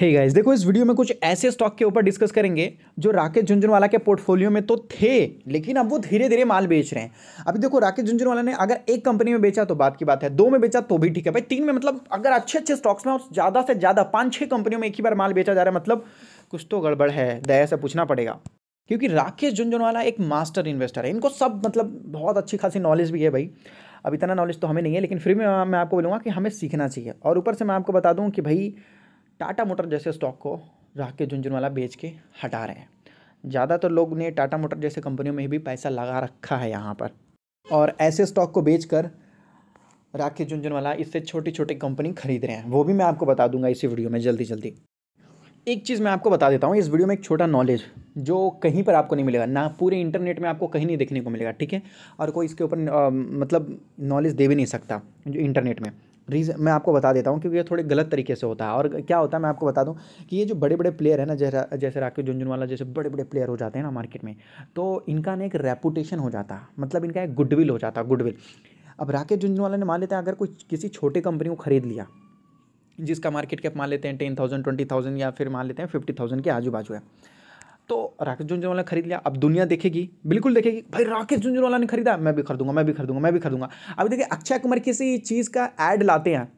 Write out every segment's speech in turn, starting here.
हे hey guys देखो इस video में कुछ ऐसे स्टॉक के ऊपर डिस्कस करेंगे जो राकेश झुंझुनवाला के पोर्टफोलियो में तो थे लेकिन अब वो धीरे धीरे माल बेच रहे हैं अभी देखो राकेश झुंझुनवाला ने अगर एक कंपनी में बेचा तो बात की बात है दो में बेचा तो भी ठीक है भाई तीन में मतलब अगर अच्छे अच्छे स्टॉक्स में ज़्यादा से ज़्यादा पाँच छः कंपनियों में एक ही बार माल बेचा जा रहा है मतलब कुछ तो गड़बड़ है दया से पूछना पड़ेगा क्योंकि राकेश झुंझुनवाला एक मास्टर इन्वेस्टर है इनको सब मतलब बहुत अच्छी खासी नॉलेज भी है भाई अब इतना नॉलेज तो हमें नहीं है लेकिन फिर भी मैं आपको बोलूँगा कि हमें सीखना चाहिए और ऊपर से मैं आपको बता दूँ कि भाई टाटा मोटर जैसे स्टॉक को राह के झुंझुनवाला बेच के हटा रहे हैं ज़्यादातर तो लोग ने टाटा मोटर जैसे कंपनियों में भी पैसा लगा रखा है यहाँ पर और ऐसे स्टॉक को बेच बेचकर के झुंझुनवाला इससे छोटी छोटी कंपनी खरीद रहे हैं वो भी मैं आपको बता दूंगा इसी वीडियो में जल्दी जल्दी एक चीज़ मैं आपको बता देता हूँ इस वीडियो में एक छोटा नॉलेज जो कहीं पर आपको नहीं मिलेगा ना पूरे इंटरनेट में आपको कहीं नहीं देखने को मिलेगा ठीक है और कोई इसके ऊपर मतलब नॉलेज दे भी नहीं सकता जो इंटरनेट में रीज़न मैं आपको बता देता हूँ क्योंकि ये थोड़े गलत तरीके से होता है और क्या होता है मैं आपको बता दूँ कि ये जो बड़े बड़े प्लेयर है ना जैसे जैसे राकेश झुंझुनवाला जैसे बड़े बड़े प्लेयर हो जाते हैं ना मार्केट में तो इनका ना एक रेपुटेशन हो जाता है मतलब इनका एक गुडविल हो जाता है गुडविल अब राकेश झुंझुनवाला ने मान लेते हैं अगर कोई किसी छोटे कंपनी को खरीद लिया जिसका मार्केट कैप मान लेते हैं टेन थाउजेंड ट्वेंटी थाउजेंड या फिर मान लेते हैं फिफ्टी थाउजेंड के आजू बाजू है तो राकेश झुंझुनवाला ने खरीद लिया अब दुनिया देखेगी बिल्कुल देखेगी भाई राकेश झुंझुनवाला ने खरीदा मैं भी खरीदूंगा मैं भी खरीदूंगा मैं भी खरीदूंगा अभी देखिए अक्षय कुमार किसी चीज़ का ऐड लाते हैं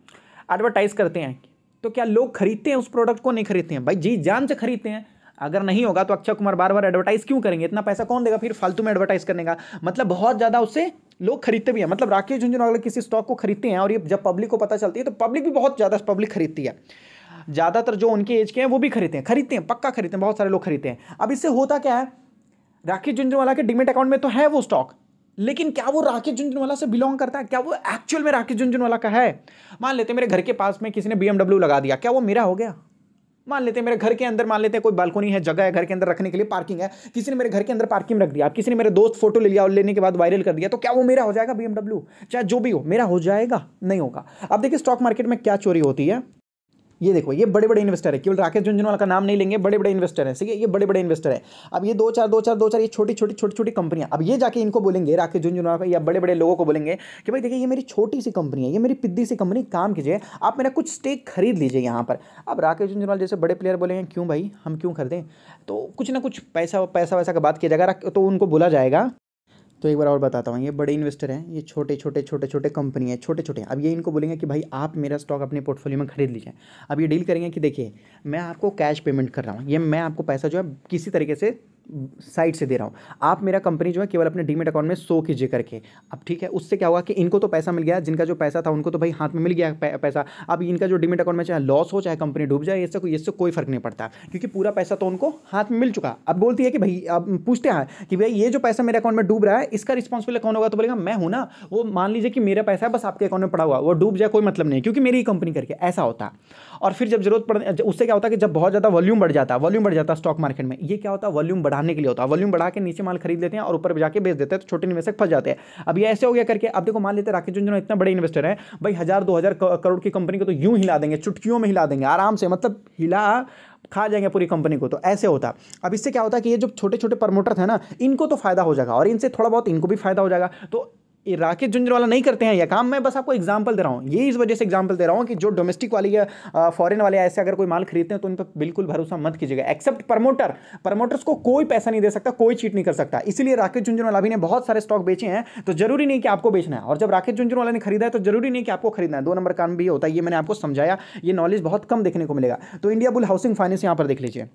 एडवर्टाइज करते हैं तो क्या लोग खरीदते हैं उस प्रोडक्ट को नहीं खरीदते हैं भाई जी जान से खरीदते हैं अगर नहीं होगा तो अक्षय कुमार बार बार एडवर्टाइज क्यों करेंगे इतना पैसा कौन देगा फिर फालतू में एडवर्टाइज करने का मतलब बहुत ज़्यादा उससे लोग खरीदते भी हैं मतलब राकेश झुंझुनवाला किसी स्टॉक को खरीदते हैं और ये जब पब्लिक को पता चलती है तो पब्लिक भी बहुत ज़्यादा पब्लिक खरीदती है ज़्यादातर जो उनके एज के हैं वो भी खरीदते हैं खरीदते हैं पक्का खरीदते हैं बहुत सारे लोग खरीदते हैं अब इससे होता क्या है राकेश झुंझुनवाला के डिमेट अकाउंट में तो है वो स्टॉक लेकिन क्या वो राकेश झुंझुनवाला से बिलोंग करता है क्या वो एक्चुअल में राकेश झुंझुनवाला का है मान लेते मेरे घर के पास में किसी ने बी लगा दिया क्या वो मेरा हो गया मान लेते हैं मेरे घर के अंदर मान लेते हैं कोई बालकोनी है जगह है घर के अंदर रखने के लिए पार्किंग है किसी ने मेरे घर के अंदर पार्किंग रख दिया किसी ने मेरे दोस्त फोटो ले लिया और लेने के बाद वायरल कर दिया तो क्या वो मेरा हो जाएगा बीएमडब्ल्यू चाहे जो भी हो मेरा हो जाएगा नहीं होगा अब देखिए स्टॉक मार्केट में क्या चोरी होती है ये देखो ये बड़े बड़े इन्वेस्टर है केवल राकेश झुंझुनवाल का नाम नहीं लेंगे बड़े बड़े इन्वेस्टर हैं है ये बड़े बड़े इन्वेस्टर हैं अब ये दो चार दो चार दो चार ये छोटी छोटी छोटी छोटी कंपनियां अब ये जाके इनको बोलेंगे राकेश झुंझुनवाल का या बड़े बड़े लोगों को बोलेंगे कि भाई देखिए ये मेरी छोटी सी कंपनी है ये मेरी पिद्दी सी कंपनी काम कीजिए आप मेरा कुछ स्टेक खरीद लीजिए यहाँ पर अब राकेश झुंझुनवाल जैसे बड़े प्लेयर बोलेंगे क्यों भाई हम क्यों खरीदें तो कुछ ना कुछ पैसा पैसा वैसा का बात किया जाएगा तो उनको बोला जाएगा तो एक बार और बताता हूँ ये बड़े इन्वेस्टर हैं ये छोटे छोटे छोटे छोटे कंपनी है छोटे छोटे अब ये इनको बोलेंगे कि भाई आप मेरा स्टॉक अपने पोर्टफोलियो में खरीद लीजिए अब ये डील करेंगे कि देखिए मैं आपको कैश पेमेंट कर रहा हूँ ये मैं आपको पैसा जो है किसी तरीके से साइड से दे रहा हूँ आप मेरा कंपनी जो है केवल अपने डीमेट अकाउंट में सो कीजिए करके अब ठीक है उससे क्या हुआ कि इनको तो पैसा मिल गया जिनका जो पैसा था उनको तो भाई हाथ में मिल गया पैसा अब इनका जो डीमेट अकाउंट में चाहे लॉस हो चाहे कंपनी डूब जाए इससे कोई इससे कोई फर्क नहीं पड़ता क्योंकि पूरा पैसा तो उनको हाथ में मिल चुका अब बोलती है कि भाई अब पूछते हैं कि भाई ये जो पैसा मेरे अकाउंट में डूब रहा है इसका रिस्पॉन्सिबल कौन होगा तो बोलेगा मैं हूँ ना वो मान लीजिए कि मेरा पैसा बस आपके अकाउंट में पड़ा हुआ वो डूब जाए कोई मतलब नहीं क्योंकि मेरी कंपनी करके ऐसा होता और फिर जब जरूरत पड़ उससे क्या होता कि जब बहुत ज़्यादा वॉल्यूम बढ़ जाता वॉल्यूम बढ़ जाता स्टॉक मार्केट में ये क्या होता वॉल्यूम बढ़ बढ़ाने के लिए होता है वॉल्यूम बढ़ा के नीचे माल खरीद लेते हैं और ऊपर जाके बेच देते हैं तो छोटे निवेशक फंस जाते हैं अब ये ऐसे हो गया करके अब देखो मान लेते राकेश झुंझुनू इतना बड़े इन्वेस्टर है भाई हज़ार दो हज़ार करोड़ की कंपनी को तो यूं हिला देंगे चुटकियों में हिला देंगे आराम से मतलब हिला खा जाएंगे पूरी कंपनी को तो ऐसे होता अब इससे क्या होता है कि ये जो छोटे छोटे प्रमोटर थे ना इनको तो फायदा हो जाएगा और इनसे थोड़ा बहुत इनको भी फायदा हो जाएगा तो राकेश झुंझुनवाला नहीं करते हैं यह काम मैं बस आपको एग्जाम्पल दे रहा हूँ ये इस वजह से एग्जाम्पल दे रहा हूँ कि जो डोमेस्टिक वाले या फॉरन वाले ऐसे अगर कोई माल खरीदते हैं तो उन पर बिल्कुल भरोसा मत कीजिएगा एक्सेप्ट प्रमोटर प्रमोटर्स को कोई पैसा नहीं दे सकता कोई चीट नहीं कर सकता इसलिए राकेश झुंझुनवाला भी ने बहुत सारे स्टॉक बेचे हैं तो जरूरी नहीं कि आपको बेचना है और जब राकेश झुंझुनवाला ने खरीदा है तो जरूरी नहीं कि आपको खरीदना है दो नंबर काम भी होता है ये मैंने आपको समझाया ये नॉलेज बहुत कम देखने को मिलेगा तो इंडिया बुल हाउसिंग फाइनेंस यहाँ पर देख लीजिए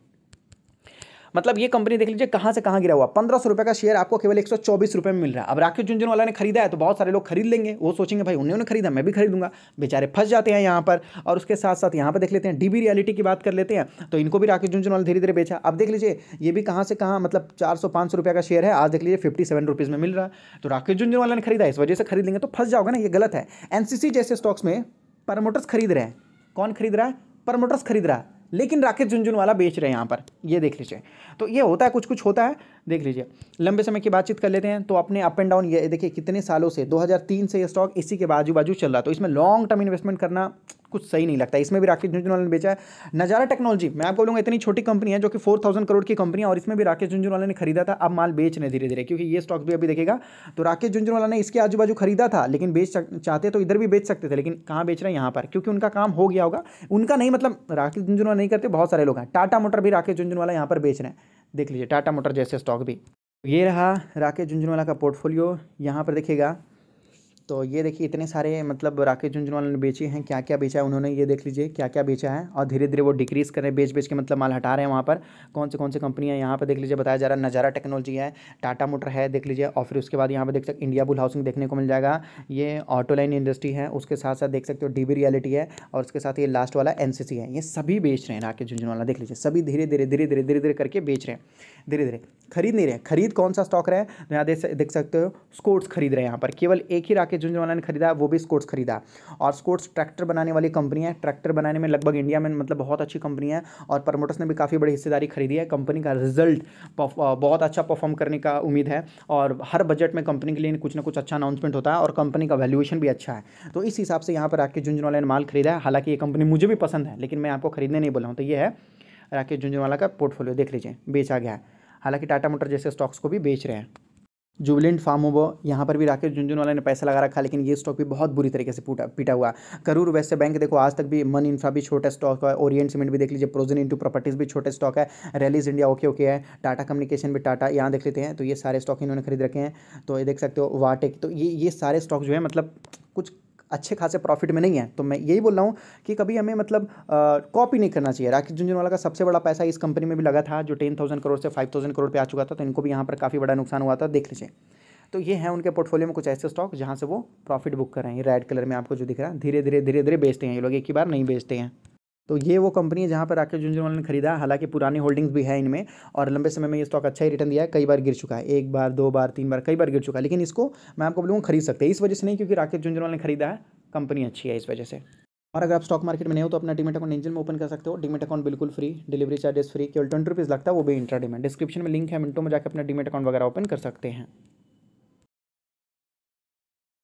मतलब ये कंपनी देख लीजिए कहाँ से कहाँ गिरा हुआ पंद्रह सौ रुपये का शेयर आपको केवल एक सौ चौबीस रुपये में मिल रहा है अब राकेश झुंझुनवाला ने खरीदा है तो बहुत सारे लोग खरीद लेंगे वो सोचेंगे भाई उन्होंने खरीदा मैं भी खरीदूंगा बेचारे फंस जाते हैं यहाँ पर और उसके साथ साथ यहाँ पर देख लेते हैं डीबी रियलिटी की बात कर लेते हैं तो इनको भी राकेश झुंझुनवाला धीरे धीरे बेचा अब देख लीजिए ये भी कहाँ से कहाँ मतलब चार सौ पाँच सौ रुपये का शेयर है आज देख लीजिए फिफ्टी सेवन रुपीज़ में मिल रहा है तो राकेश झुंझुनवाला ने खरीदा इस वजह से खरीद लेंगे तो फंस जाओगे ना ये गलत है एनसीसी जैसे स्टॉक्स में परमोटर्स खरीद रहे हैं कौन खरीद रहा है परमोटर्स खरीद रहा है लेकिन राकेश झुंझुनवाला बेच रहे हैं यहाँ पर ये देख लीजिए तो ये होता है कुछ कुछ होता है देख लीजिए लंबे समय की बातचीत कर लेते हैं तो अपने अप एंड डाउन ये देखिए कितने सालों से 2003 से ये स्टॉक इसी के बाजू बाजू चल रहा तो इसमें लॉन्ग टर्म इन्वेस्टमेंट करना कुछ सही नहीं लगता इसमें भी राकेश झुंझुनवाला ने बेचा है नज़ारा टेक्नोलॉजी मैं आपको बोलूँगा इतनी छोटी कंपनी है जो कि फोर थाउजेंड करोड़ की कंपनी है और इसमें भी राकेश झुंझुनवाला ने खरीदा था अब माल बेच रहे धीरे धीरे क्योंकि ये स्टॉक भी अभी देखेगा तो राकेश झुंझुनवाला ने इसके आजू बाजू खरीदा था लेकिन बेच चाहते तो इधर भी बेच सकते थे लेकिन कहाँ बेच रहे हैं यहाँ पर क्योंकि उनका काम हो गया होगा उनका नहीं मतलब राकेश झुंझुनवाला नहीं करते बहुत सारे लोग हैं टाटा मोटर भी राकेश झुंझुनवाला यहाँ पर बेच रहे हैं देख लीजिए टाटा मोटर जैसे स्टॉक भी ये रहा राकेश झुंझुनवाला का पोर्टफोलियो यहाँ पर देखेगा तो ये देखिए इतने सारे मतलब राकेश झुंझुनवाला ने बेचे हैं क्या क्या बेचा है उन्होंने ये देख लीजिए क्या क्या बेचा है और धीरे धीरे वो डिक्रीज़ कर रहे हैं बेच बेच के मतलब माल हटा रहे हैं वहाँ पर कौन से कौन से कंपनियाँ यहाँ पर देख लीजिए बताया जा रहा है नज़ारा टेक्नोलॉजी है टाटा मोटर है देख लीजिए और फिर उसके बाद यहाँ पर देख सकते इंडिया बुल हाउसिंग देखने को मिल जाएगा ये ऑटो लाइन इंडस्ट्री है उसके साथ साथ देख सकते हो डी रियलिटी है और उसके साथ ये लास्ट वाला एन है ये सभी बेच रहे हैं राकेश झुंझुनवाला देख लीजिए सभी धीरे धीरे धीरे धीरे धीरे धीरे करके बेच रहे हैं धीरे धीरे खरीद नहीं रहे खरीद कौन सा स्टॉक रहा है तो यहाँ देख देख सकते हो स्कोर्ट्स खरीद रहे हैं यहाँ पर केवल एक ही राकेश झुंझुवाला ने खरीदा वो भी स्कोर्ट्स खरीदा और स्कोर्ट्स ट्रैक्टर बनाने वाली कंपनी है ट्रैक्टर बनाने में लगभग इंडिया में मतलब बहुत अच्छी कंपनी है और प्रमोटर्स ने भी काफ़ी बड़ी हिस्सेदारी खरीदी है कंपनी का रिजल्ट बहुत अच्छा परफॉर्म करने का उम्मीद है और हर बजट में कंपनी के लिए कुछ ना कुछ अच्छा अनाउंसमेंट होता है और कंपनी का वैल्यूएशन भी अच्छा है तो इस हिसाब से यहाँ पर राकेश झुंझुनवाला ने माल खरीदा है हालांकि ये कंपनी मुझे भी पसंद है लेकिन मैं आपको खरीदने नहीं बोला हूँ तो ये है राकेश झुंझुनवाला का पोर्टफोलियो देख लीजिए बेचा गया हालांकि टाटा मोटर जैसे स्टॉक्स को भी बेच रहे हैं जुबिलेंट फार्म होबो यहाँ पर भी राकेश झुंझुनवाला ने पैसा लगा रखा लेकिन ये स्टॉक भी बहुत बुरी तरीके से पूटा पीटा हुआ करूर वैसे बैंक देखो आज तक भी मन इंफ्रा भी छोटा स्टॉक है ओरिएंट सीमेंट भी देख लीजिए प्रोजन इंटू प्रॉपर्टीज़ भी छोटे स्टॉक है रैलीज इंडिया ओके ओके है टाटा कम्युनिकेशन भी टाटा यहाँ देख लेते हैं तो ये सारे स्टॉक इन्होंने खरीद रखे हैं तो ये देख सकते हो वाटेक तो ये ये सारे स्टॉक जो है मतलब कुछ अच्छे खासे प्रॉफिट में नहीं है तो मैं यही बोल रहा हूँ कि कभी हमें मतलब कॉपी नहीं करना चाहिए राकेश झुंझुनवाला का सबसे बड़ा पैसा इस कंपनी में भी लगा था जो टेन थाउजेंड करोड़ से फाइव थाउजेंड करोड़ पे आ चुका था तो इनको भी यहाँ पर काफ़ी बड़ा नुकसान हुआ था देख लीजिए तो ये है उनके पोर्टफोलियो में कुछ ऐसे स्टॉक जहाँ से वो प्रॉफिट बुक कर रहे हैं रेड कलर में आपको जो दिख रहा है धीरे धीरे धीरे धीरे बेचते हैं ये लोग एक ही बार नहीं बेचते हैं तो ये वो कंपनी है जहाँ पर राकेश झुंझुनवाला ने खरीदा हालांकि पुरानी होल्डिंग्स भी है इनमें और लंबे समय में ये स्टॉक अच्छा ही रिटर्न दिया है कई बार गिर चुका है एक बार दो बार तीन बार कई बार गिर चुका है लेकिन इसको मैं आपको बोलूँगा खरीद सकते हैं इस वजह से नहीं क्योंकि राकेश झुंझुनवाला ने खरीदा है कंपनी अच्छी है इस वजह से और अगर आप स्टॉक मार्केट में नहीं हो तो अपना डिमेट अकाउंट इंजन में ओपन कर सकते हो डिमेट अकाउंट बिल्कुल फ्री डिलीवरी चार्जेस फ्री केवल ट्वेंटी रुपीज़ लगता है वो भी इंट्रा डिमेट डिस्क्रिप्शन में लिंक है मिनटों में जाकर अपना डिमेट अकाउंट वगैरह ओपन कर सकते हैं